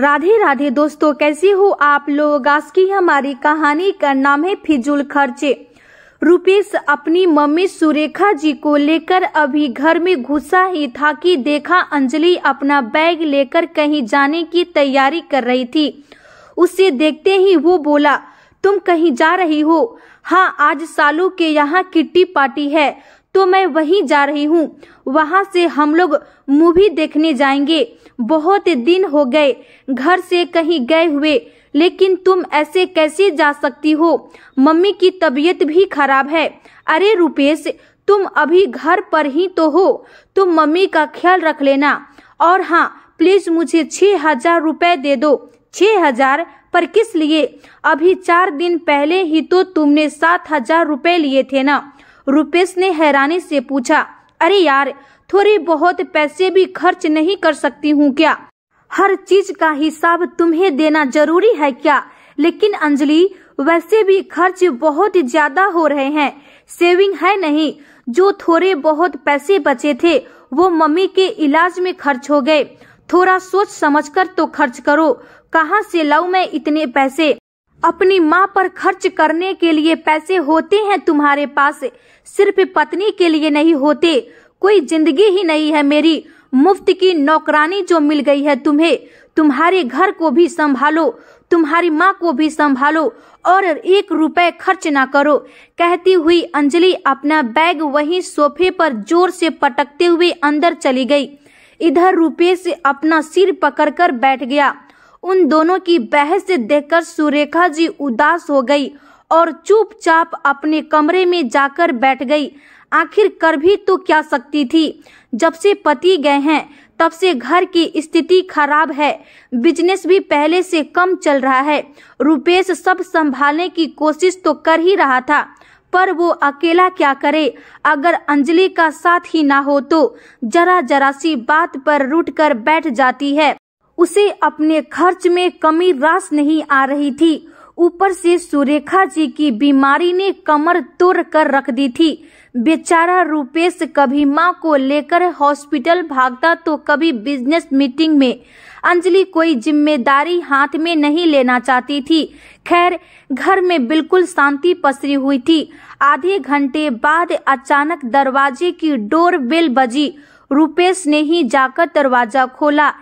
राधे राधे दोस्तों कैसे हो आप लोग आज की हमारी कहानी का नाम है फिजूल खर्चे रुपेश अपनी मम्मी सुरेखा जी को लेकर अभी घर में घुसा ही था कि देखा अंजलि अपना बैग लेकर कहीं जाने की तैयारी कर रही थी उसे देखते ही वो बोला तुम कहीं जा रही हो हाँ आज सालू के यहाँ किट्टी पार्टी है तो मैं वहीं जा रही हूँ वहाँ से हम लोग मूवी देखने जाएंगे बहुत दिन हो गए घर से कहीं गए हुए लेकिन तुम ऐसे कैसे जा सकती हो मम्मी की तबीयत भी खराब है अरे रुपेश तुम अभी घर पर ही तो हो तुम मम्मी का ख्याल रख लेना और हाँ प्लीज मुझे छह हजार रूपए दे दो छह हजार पर किस लिए अभी चार दिन पहले ही तो तुमने सात हजार रूपए लिए थे ना रुपेश ने हैरानी से पूछा अरे यार थोड़े बहुत पैसे भी खर्च नहीं कर सकती हूँ क्या हर चीज का हिसाब तुम्हें देना जरूरी है क्या लेकिन अंजलि वैसे भी खर्च बहुत ज्यादा हो रहे हैं सेविंग है नहीं जो थोड़े बहुत पैसे बचे थे वो मम्मी के इलाज में खर्च हो गए थोड़ा सोच समझ कर तो खर्च करो कहाँ से लाऊ मैं इतने पैसे अपनी माँ पर खर्च करने के लिए पैसे होते हैं तुम्हारे पास सिर्फ पत्नी के लिए नहीं होते कोई जिंदगी ही नहीं है मेरी मुफ्त की नौकरानी जो मिल गई है तुम्हें तुम्हारे घर को भी संभालो तुम्हारी माँ को भी संभालो और एक रुपए खर्च ना करो कहती हुई अंजलि अपना बैग वहीं सोफे पर जोर से पटकते हुए अंदर चली गई इधर रुपेश अपना सिर पकड़कर बैठ गया उन दोनों की बहस देखकर सुरेखा जी उदास हो गई और चुपचाप अपने कमरे में जाकर बैठ गई आखिर कर भी तो क्या सकती थी जब से पति गए हैं तब से घर की स्थिति खराब है बिजनेस भी पहले से कम चल रहा है रुपेश सब संभालने की कोशिश तो कर ही रहा था पर वो अकेला क्या करे अगर अंजलि का साथ ही ना हो तो जरा जरा सी बात पर रुट कर बैठ जाती है उसे अपने खर्च में कमी रास नहीं आ रही थी ऊपर से सुरेखा जी की बीमारी ने कमर तोड़ कर रख दी थी बेचारा रूपेश कभी माँ को लेकर हॉस्पिटल भागता तो कभी बिजनेस मीटिंग में अंजलि कोई जिम्मेदारी हाथ में नहीं लेना चाहती थी खैर घर में बिल्कुल शांति पसरी हुई थी आधे घंटे बाद अचानक दरवाजे की डोर बेल बजी रूपेश ने ही जाकर दरवाजा खोला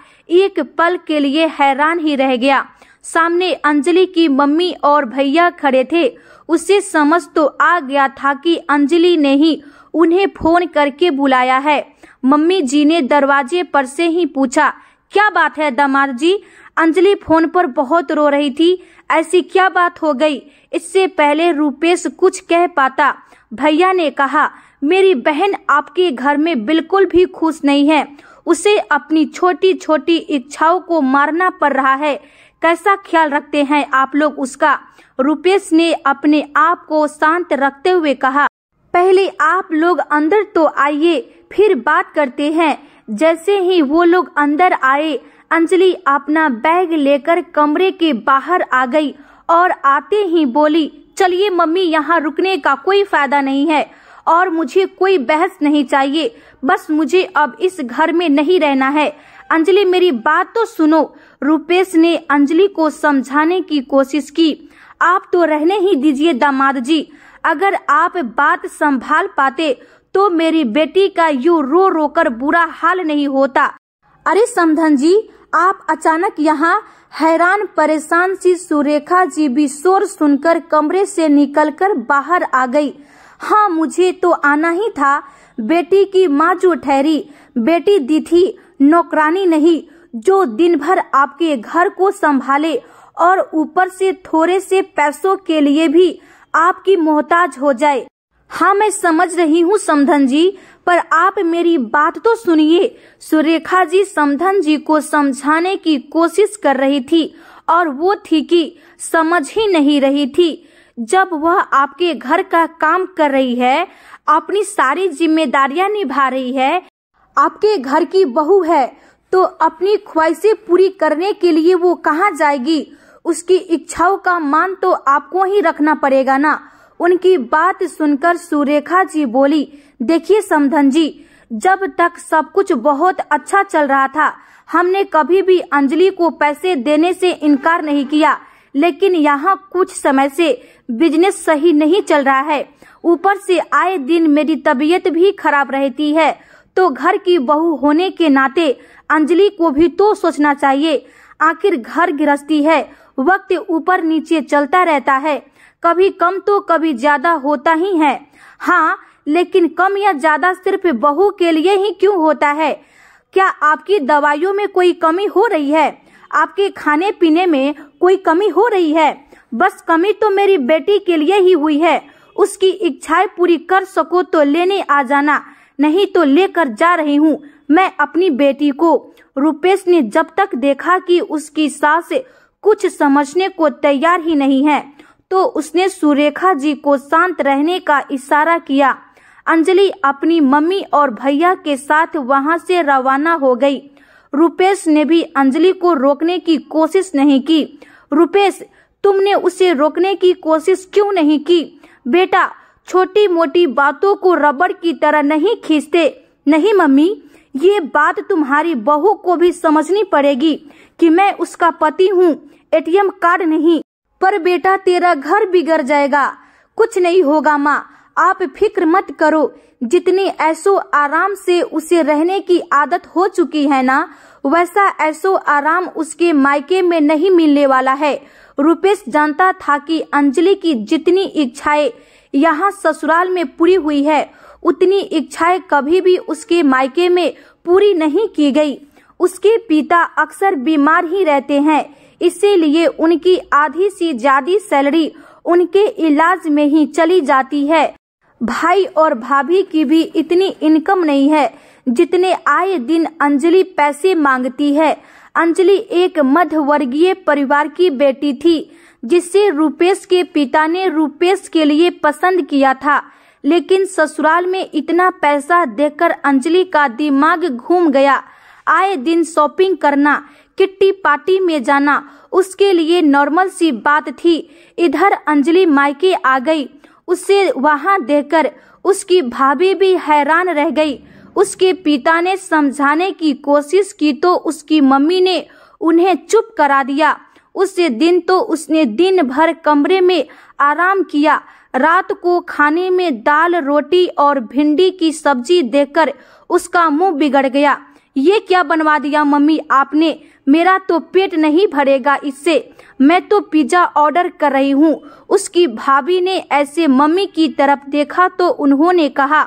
एक पल के लिए हैरान ही रह गया सामने अंजलि की मम्मी और भैया खड़े थे उसे समझ तो आ गया था कि अंजलि ने ही उन्हें फोन करके बुलाया है मम्मी जी ने दरवाजे पर से ही पूछा क्या बात है दामाद जी अंजलि फोन पर बहुत रो रही थी ऐसी क्या बात हो गई इससे पहले रूपेश कुछ कह पाता भैया ने कहा मेरी बहन आपके घर में बिल्कुल भी खुश नहीं है उसे अपनी छोटी छोटी इच्छाओं को मारना पड़ रहा है कैसा ख्याल रखते हैं आप लोग उसका रुपेश ने अपने आप को शांत रखते हुए कहा पहले आप लोग अंदर तो आइए फिर बात करते हैं जैसे ही वो लोग अंदर आए अंजलि अपना बैग लेकर कमरे के बाहर आ गई और आते ही बोली चलिए मम्मी यहाँ रुकने का कोई फायदा नहीं है और मुझे कोई बहस नहीं चाहिए बस मुझे अब इस घर में नहीं रहना है अंजलि मेरी बात तो सुनो रूपेश ने अंजलि को समझाने की कोशिश की आप तो रहने ही दीजिए दामाद जी अगर आप बात संभाल पाते तो मेरी बेटी का यू रो रो कर बुरा हाल नहीं होता अरे समधन जी आप अचानक यहाँ हैरान परेशान सी सुरेखा जी भी शोर सुनकर कमरे से निकलकर बाहर आ गई हाँ मुझे तो आना ही था बेटी की माँ जो ठहरी बेटी दी थी नौकरानी नहीं जो दिन भर आपके घर को संभाले और ऊपर से थोड़े से पैसों के लिए भी आपकी मोहताज हो जाए हाँ मैं समझ रही हूँ समधन जी पर आप मेरी बात तो सुनिए सुरेखा जी समधन जी को समझाने की कोशिश कर रही थी और वो थी कि समझ ही नहीं रही थी जब वह आपके घर का काम कर रही है अपनी सारी जिम्मेदारियां निभा रही है आपके घर की बहू है तो अपनी ख्वाहिशें पूरी करने के लिए वो कहाँ जाएगी उसकी इच्छाओं का मान तो आपको ही रखना पड़ेगा ना उनकी बात सुनकर सुरेखा जी बोली देखिए समधन जी जब तक सब कुछ बहुत अच्छा चल रहा था हमने कभी भी अंजलि को पैसे देने से इनकार नहीं किया लेकिन यहाँ कुछ समय से बिजनेस सही नहीं चल रहा है ऊपर से आए दिन मेरी तबीयत भी खराब रहती है तो घर की बहू होने के नाते अंजलि को भी तो सोचना चाहिए आखिर घर गृहस्थी है वक्त ऊपर नीचे चलता रहता है कभी कम तो कभी ज्यादा होता ही है हाँ लेकिन कम या ज्यादा सिर्फ बहू के लिए ही क्यों होता है क्या आपकी दवाइयों में कोई कमी हो रही है आपके खाने पीने में कोई कमी हो रही है बस कमी तो मेरी बेटी के लिए ही हुई है उसकी इच्छाएं पूरी कर सको तो लेने आ जाना नहीं तो लेकर जा रही हूँ मैं अपनी बेटी को रुपेश ने जब तक देखा कि उसकी सास कुछ समझने को तैयार ही नहीं है तो उसने सुरेखा जी को शांत रहने का इशारा किया अंजलि अपनी मम्मी और भैया के साथ वहां से रवाना हो गई रुपेश ने भी अंजलि को रोकने की कोशिश नहीं की रुपेश तुमने उसे रोकने की कोशिश क्यों नहीं की बेटा छोटी मोटी बातों को रबड़ की तरह नहीं खींचते नहीं मम्मी ये बात तुम्हारी बहू को भी समझनी पड़ेगी कि मैं उसका पति हूँ एटीएम कार्ड नहीं पर बेटा तेरा घर बिगड़ जाएगा कुछ नहीं होगा माँ आप फिक्र मत करो जितनी ऐसो आराम से उसे रहने की आदत हो चुकी है ना वैसा ऐसो आराम उसके मायके में नहीं मिलने वाला है रुपेश जानता था कि अंजलि की जितनी इच्छाएं यहाँ ससुराल में पूरी हुई है उतनी इच्छाएं कभी भी उसके मायके में पूरी नहीं की गई उसके पिता अक्सर बीमार ही रहते हैं इसीलिए उनकी आधी से ज्यादा सैलरी उनके इलाज में ही चली जाती है भाई और भाभी की भी इतनी इनकम नहीं है जितने आए दिन अंजलि पैसे मांगती है अंजलि एक मध्य वर्गीय परिवार की बेटी थी जिसे रुपेश के पिता ने रुपेश के लिए पसंद किया था लेकिन ससुराल में इतना पैसा देकर अंजलि का दिमाग घूम गया आए दिन शॉपिंग करना किट्टी पार्टी में जाना उसके लिए नॉर्मल सी बात थी इधर अंजलि मायके आ गई उसे वहाँ देखकर उसकी भाभी भी हैरान रह गई उसके पिता ने समझाने की कोशिश की तो उसकी मम्मी ने उन्हें चुप करा दिया उस दिन तो उसने दिन भर कमरे में आराम किया रात को खाने में दाल रोटी और भिंडी की सब्जी देकर उसका मुंह बिगड़ गया ये क्या बनवा दिया मम्मी आपने मेरा तो पेट नहीं भरेगा इससे मैं तो पिज्जा ऑर्डर कर रही हूँ उसकी भाभी ने ऐसे मम्मी की तरफ देखा तो उन्होंने कहा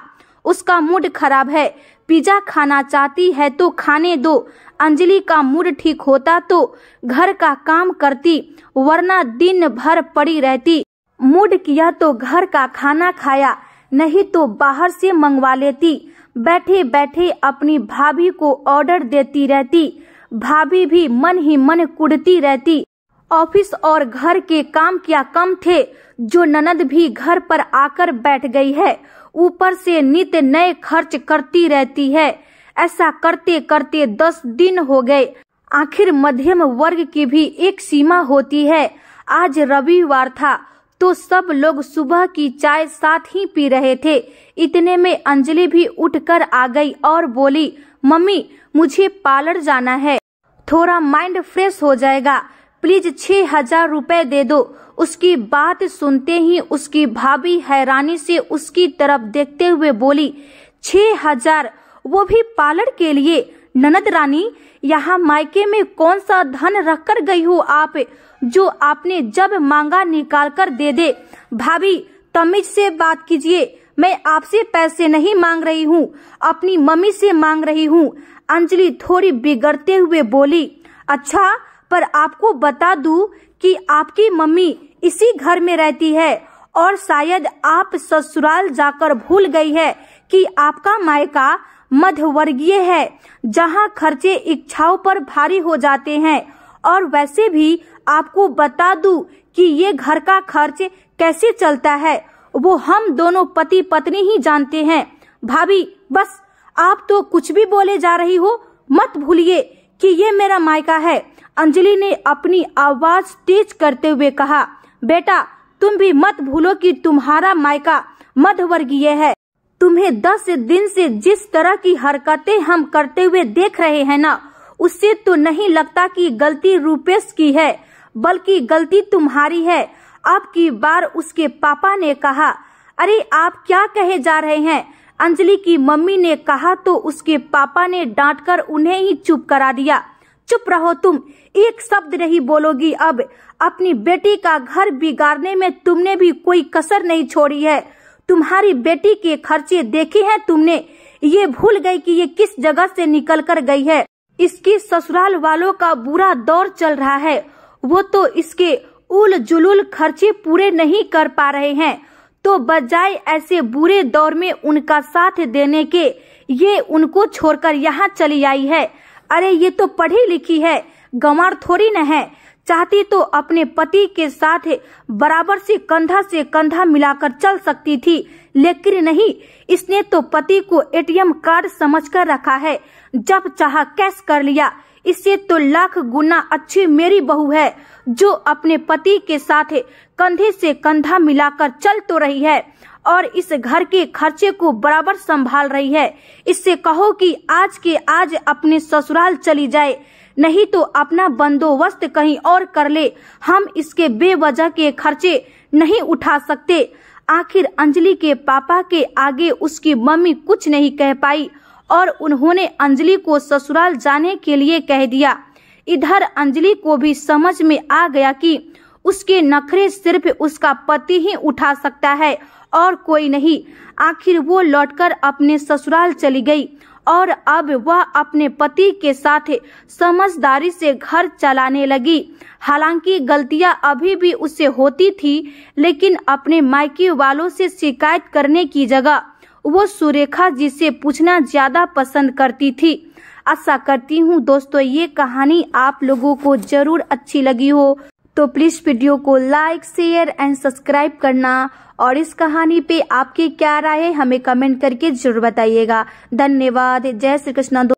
उसका मूड खराब है पिज्जा खाना चाहती है तो खाने दो अंजलि का मूड ठीक होता तो घर का काम करती वरना दिन भर पड़ी रहती मूड किया तो घर का खाना खाया नहीं तो बाहर से मंगवा लेती बैठे बैठे अपनी भाभी को ऑर्डर देती रहती भाभी भी मन ही मन कुड़ती रहती ऑफिस और घर के काम क्या कम थे जो ननद भी घर पर आकर बैठ गई है ऊपर से नित नए खर्च करती रहती है ऐसा करते करते दस दिन हो गए आखिर मध्यम वर्ग की भी एक सीमा होती है आज रविवार था तो सब लोग सुबह की चाय साथ ही पी रहे थे इतने में अंजलि भी उठकर आ गई और बोली मम्मी मुझे पार्लर जाना है थोड़ा माइंड फ्रेश हो जाएगा प्लीज छह हजार रूपए दे दो उसकी बात सुनते ही उसकी भाभी हैरानी से उसकी तरफ देखते हुए बोली छह हजार वो भी पालर के लिए ननद रानी यहाँ मायके में कौन सा धन रख कर गयी हो आप जो आपने जब मांगा निकाल कर दे दे भाभी तमीज से बात कीजिए मैं आपसे पैसे नहीं मांग रही हूँ अपनी मम्मी से मांग रही हूँ अंजलि थोड़ी बिगड़ते हुए बोली अच्छा पर आपको बता दूं कि आपकी मम्मी इसी घर में रहती है और शायद आप ससुराल जाकर भूल गई है कि आपका मायका मध्यवर्गीय है जहां खर्चे इच्छाओं पर भारी हो जाते हैं और वैसे भी आपको बता दूं कि ये घर का खर्च कैसे चलता है वो हम दोनों पति पत्नी ही जानते हैं भाभी बस आप तो कुछ भी बोले जा रही हो मत भूलिए कि ये मेरा मायका है अंजलि ने अपनी आवाज तेज करते हुए कहा बेटा तुम भी मत भूलो कि तुम्हारा मायका मध्यवर्गीय है तुम्हें दस दिन से जिस तरह की हरकतें हम करते हुए देख रहे हैं ना उससे तो नहीं लगता कि गलती रूपेश की है बल्कि गलती तुम्हारी है अब की बार उसके पापा ने कहा अरे आप क्या कहे जा रहे हैं अंजलि की मम्मी ने कहा तो उसके पापा ने डांटकर उन्हें ही चुप करा दिया चुप रहो तुम एक शब्द नहीं बोलोगी अब अपनी बेटी का घर बिगाड़ने में तुमने भी कोई कसर नहीं छोड़ी है तुम्हारी बेटी के खर्चे देखे हैं तुमने ये भूल गई कि ये किस जगह से निकल कर गई है इसकी ससुराल वालों का बुरा दौर चल रहा है वो तो इसके उल जुलूल खर्चे पूरे नहीं कर पा रहे हैं तो बजाय ऐसे बुरे दौर में उनका साथ देने के ये उनको छोड़कर यहाँ चली आई है अरे ये तो पढ़ी लिखी है गंवार थोड़ी न है चाहती तो अपने पति के साथ बराबर से कंधा से कंधा मिलाकर चल सकती थी लेकिन नहीं इसने तो पति को एटीएम कार्ड समझकर रखा है जब चाह कैश कर लिया इससे तो लाख गुना अच्छी मेरी बहू है जो अपने पति के साथ कंधे से कंधा मिलाकर चल तो रही है और इस घर के खर्चे को बराबर संभाल रही है इससे कहो कि आज के आज अपने ससुराल चली जाए नहीं तो अपना बंदोबस्त कहीं और कर ले हम इसके बेवजह के खर्चे नहीं उठा सकते आखिर अंजलि के पापा के आगे उसकी मम्मी कुछ नहीं कह पाई और उन्होंने अंजलि को ससुराल जाने के लिए कह दिया इधर अंजलि को भी समझ में आ गया कि उसके नखरे सिर्फ उसका पति ही उठा सकता है और कोई नहीं आखिर वो लौटकर अपने ससुराल चली गई और अब वह अपने पति के साथ समझदारी से घर चलाने लगी हालांकि गलतियां अभी भी उससे होती थी लेकिन अपने मायके वालों से शिकायत करने की जगह वो सुरेखा जी से पूछना ज्यादा पसंद करती थी आशा करती हूँ दोस्तों ये कहानी आप लोगों को जरूर अच्छी लगी हो तो प्लीज वीडियो को लाइक शेयर एंड सब्सक्राइब करना और इस कहानी पे आपकी क्या राय है हमें कमेंट करके जरूर बताइएगा धन्यवाद जय श्री कृष्णा